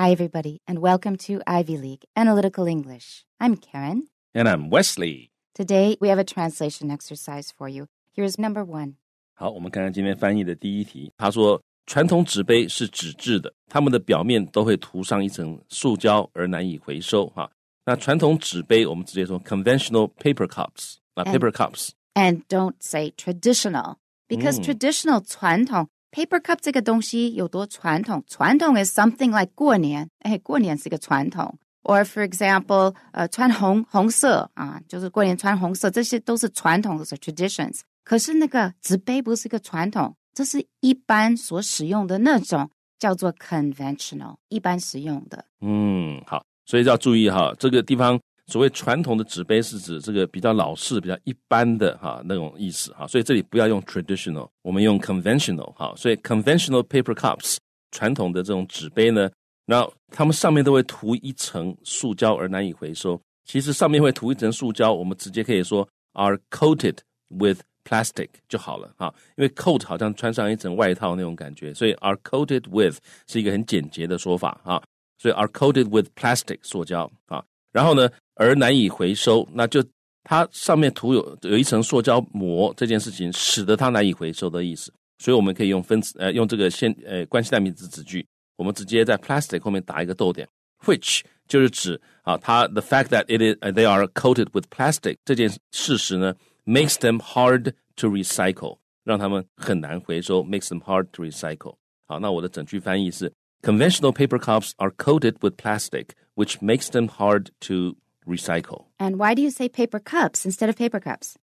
Hi, everybody, and welcome to Ivy League Analytical English. I'm Karen. And I'm Wesley. Today, we have a translation exercise for you. Here's number one. 好，我们看看今天翻译的第一题。他说，传统纸杯是纸质的，它们的表面都会涂上一层塑胶，而难以回收。哈，那传统纸杯我们直接说 conventional paper cups 啊，paper cups。And don't say traditional because traditional 传统 Paper cup 这个东西有多传统？传统 is something like 过年，哎，过年是个传统。Or for example，呃，穿红红色啊，就是过年穿红色，这些都是传统，的 traditions。可是那个纸杯不是一个传统，这是一般所使用的那种，叫做 conventional，一般使用的。嗯，好，所以要注意哈，这个地方。所谓传统的纸杯是指这个比较老式、比较一般的哈那种意思哈，所以这里不要用 traditional，我们用 conventional 哈，所以 conventional paper cups 传统的这种纸杯呢，那它们上面都会涂一层塑胶而难以回收。其实上面会涂一层塑胶，我们直接可以说 are coated with plastic 就好了哈，因为 coat 好像穿上一层外套那种感觉，所以 are coated with 是一个很简洁的说法哈，所以 are coated with plastic 塑胶啊。然后呢，而难以回收，那就它上面涂有有一层塑胶膜这件事情，使得它难以回收的意思。所以我们可以用分词，呃，用这个先呃关系代名词词句，我们直接在 plastic 后面打一个逗点，which 就是指啊，它 the fact that it is they are coated with plastic 这件事实呢，makes them hard to recycle，让他们很难回收，makes them hard to recycle。好，那我的整句翻译是。Conventional paper cups are coated with plastic, which makes them hard to recycle. And why do you say paper cups instead of paper cups?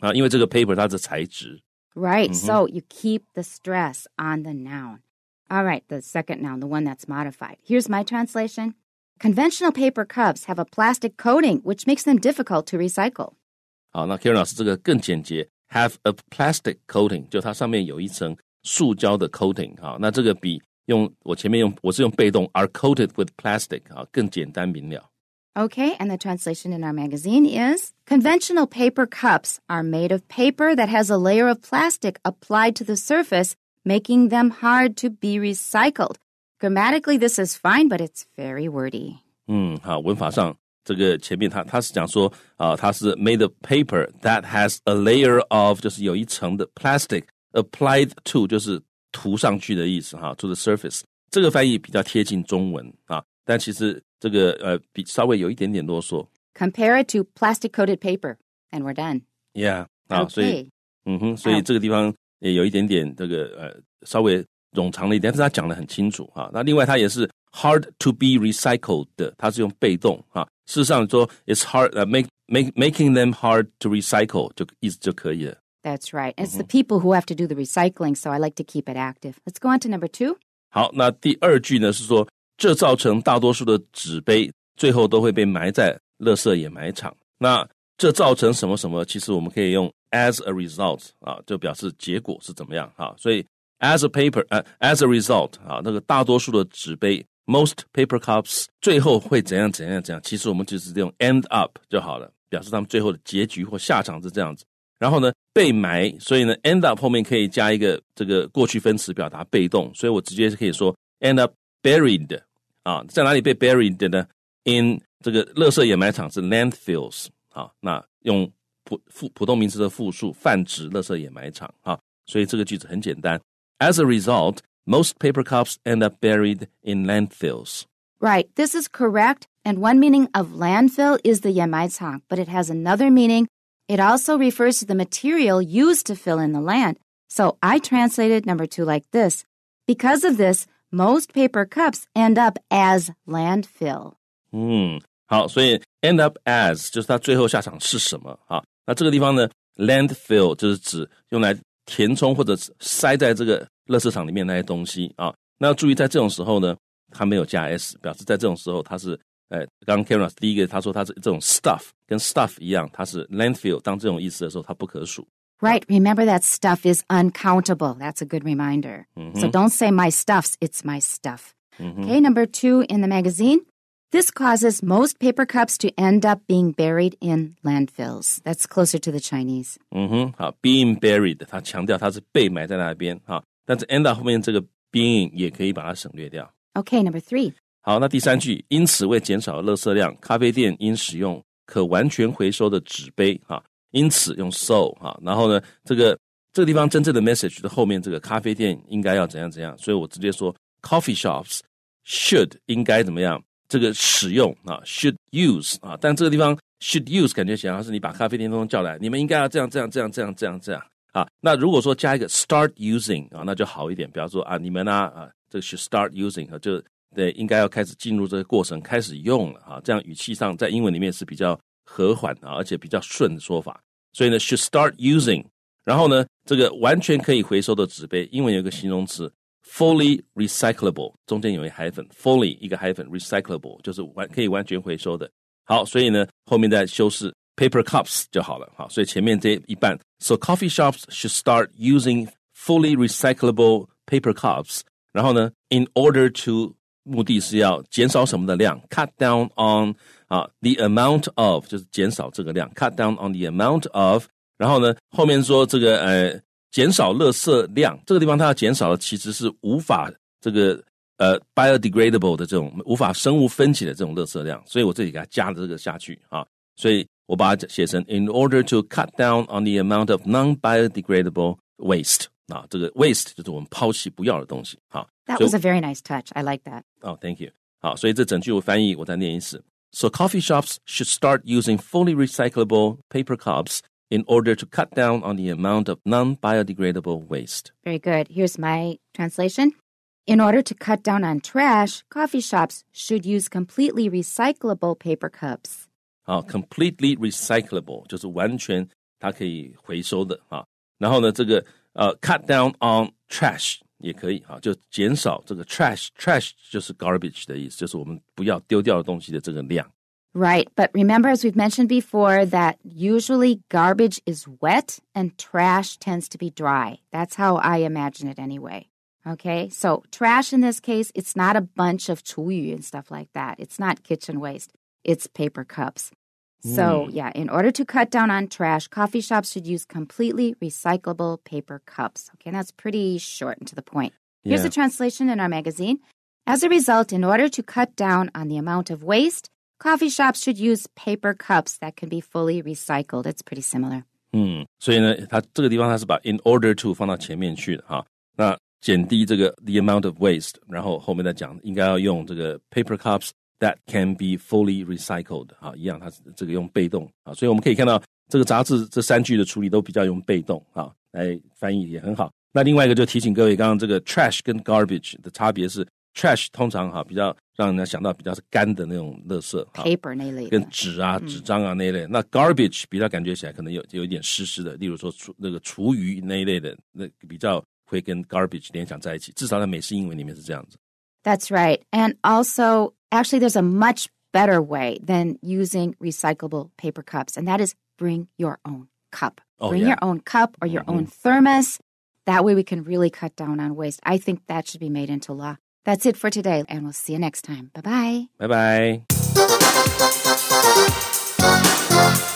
啊，因为这个 paper 它是材质。Right, mm -hmm. so you keep the stress on the noun. All right, the second noun, the one that's modified. Here's my translation Conventional paper cups have a plastic coating, which makes them difficult to recycle. 好，那 Karen 老师这个更简洁，have a plastic coating，就它上面有一层塑胶的 coating。好，那这个比用我前面用我是用被动 are coated with plastic 啊，更简单明了。Okay, and the translation in our magazine is Conventional paper cups are made of paper that has a layer of plastic applied to the surface, making them hard to be recycled. Grammatically, this is fine, but it's very wordy. 嗯，好，文法上这个前面它它是讲说啊、呃，它是 made of paper that has a layer of 就是有一层的 plastic applied to 涂上去的意思哈，做 e surface 这个翻译比较贴近中文啊，但其实这个呃比稍微有一点点啰嗦。Compare it to plastic coated paper, and we're done. Yeah，啊，所以嗯哼，所以这个地方也有一点点这个呃稍微冗长了一点，但是他讲的很清楚啊。那另外他也是 hard to be recycled，他是用被动啊。事实上说，it's hard make make making them hard to recycle 就意思就可以了。That's right. And it's the mm-hmm. people who have to do the recycling, so I like to keep it active. Let's go on to number two. 好，那第二句呢是说，这造成大多数的纸杯最后都会被埋在垃圾掩埋场。那这造成什么什么？其实我们可以用 as a result 啊，就表示结果是怎么样啊。所以 as a paper as a result 啊，那个大多数的纸杯 most paper cups 最后会怎样怎样怎样？其实我们就是用 end up 就好了，表示他们最后的结局或下场是这样子。然后呢，被埋，所以呢，end up 后面可以加一个这个过去分词表达被动，所以我直接是可以说 end up buried 啊，在哪里被 buried 的呢？in 这个垃圾掩埋场是 landfills 啊，那用普复普通名词的复数泛指垃圾掩埋场啊，所以这个句子很简单。As a result, most paper cups end up buried in landfills. Right, this is correct. And one meaning of landfill is the 掩埋场, but it has another meaning it also refers to the material used to fill in the land. So I translated number two like this. Because of this, most paper cups end up as landfill. 嗯，好，所以 hmm. end up as landfill 就是指用来填充或者塞在这个垃圾场里面那些东西啊。那要注意，在这种时候呢，它没有加 s，表示在这种时候它是哎，刚 Kara 老师第一个他说他是这种 stuff 跟 stuff 一样，它是 landfill 当这种意思的时候，它不可数。Right. Remember that stuff is uncountable. That's a good reminder. Mm -hmm. So mm-hmm. don't say my stuffs, it's my stuff. Mm -hmm. Okay, number two in the magazine. This causes most paper cups to end up being buried in landfills. That's closer to the Chinese. 嗯哼，好，being buried，它强调它是被埋在那边哈，但是 end up 后面这个 being Okay. number three. 好，那第三句，因此为减少垃圾量，咖啡店应使用可完全回收的纸杯。哈，因此用 so 哈，然后呢，这个这个地方真正的 message 的后面，这个咖啡店应该要怎样怎样？所以我直接说，coffee shops should 应该怎么样？这个使用啊，should use 啊，但这个地方 should use 感觉想要是你把咖啡店都叫来，你们应该要这样这样这样这样这样这样啊。那如果说加一个 start using 啊，那就好一点，比方说啊，你们呢啊，这个 should start using 就。对，应该要开始进入这个过程，开始用了哈，这样语气上在英文里面是比较和缓的，而且比较顺的说法。所以呢，should start using。然后呢，这个完全可以回收的纸杯，英文有一个形容词 fully recyclable，中间有一个 h e n f u l l y 一个 h 粉 e n recyclable 就是完可以完全回收的。好，所以呢，后面再修饰 paper cups 就好了。好，所以前面这一半，so coffee shops should start using fully recyclable paper cups。然后呢，in order to 目的是要减少什么的量？Cut down on 啊，the amount of 就是减少这个量。Cut down on the amount of。然后呢，后面说这个呃，减少垃圾量。这个地方它要减少的其实是无法这个呃 biodegradable 的这种无法生物分解的这种垃圾量，所以我这里给它加了这个下去啊。所以我把它写成 in order to cut down on the amount of non-biodegradable waste。啊，这个 waste 就是我们抛弃不要的东西。好，That was a very nice touch. I like that. Oh, thank you. 好，所以这整句我翻译，我再念一次。So coffee shops should start using fully recyclable paper cups in order to cut down on the amount of non-biodegradable waste. Very good. Here's my translation. In order to cut down on trash, coffee shops should use completely recyclable paper cups. 好，completely recyclable 就是完全它可以回收的啊。然后呢，这个呃，cut down on trash 也可以啊，就减少这个 trash。trash 就是 garbage 的意思，就是我们不要丢掉的东西的这个量。Right, but remember, as we've mentioned before, that usually garbage is wet and trash tends to be dry. That's how I imagine it anyway. Okay, so trash in this case, it's not a bunch of 厨余 and stuff like that. It's not kitchen waste, it's paper cups. So, mm. yeah, in order to cut down on trash, coffee shops should use completely recyclable paper cups. Okay, that's pretty short and to the point. Here's yeah. a translation in our magazine. As a result, in order to cut down on the amount of waste, coffee shops should use paper cups that can be fully recycled. It's pretty similar. 嗯，所以呢，它这个地方它是把 hmm. in order to 放到前面去的哈。那减低这个 the amount of waste，然后后面再讲应该要用这个 paper cups That can be fully recycled。哈，一样，它这个用被动啊，所以我们可以看到这个杂志这三句的处理都比较用被动啊来翻译也很好。那另外一个就提醒各位，刚刚这个 trash 跟 garbage 的差别是，trash 通常哈比较让人家想到比较是干的那种垃圾，paper 那一类，跟纸啊、纸张啊那一类。那 garbage 比较感觉起来可能有有一点湿湿的，例如说厨那个厨余那一类的，那比较会跟 garbage 联想在一起，至少在美式英文里面是这样子。That's right. And also, actually, there's a much better way than using recyclable paper cups, and that is bring your own cup. Oh, bring yeah. your own cup or your mm-hmm. own thermos. That way, we can really cut down on waste. I think that should be made into law. That's it for today, and we'll see you next time. Bye bye. Bye bye.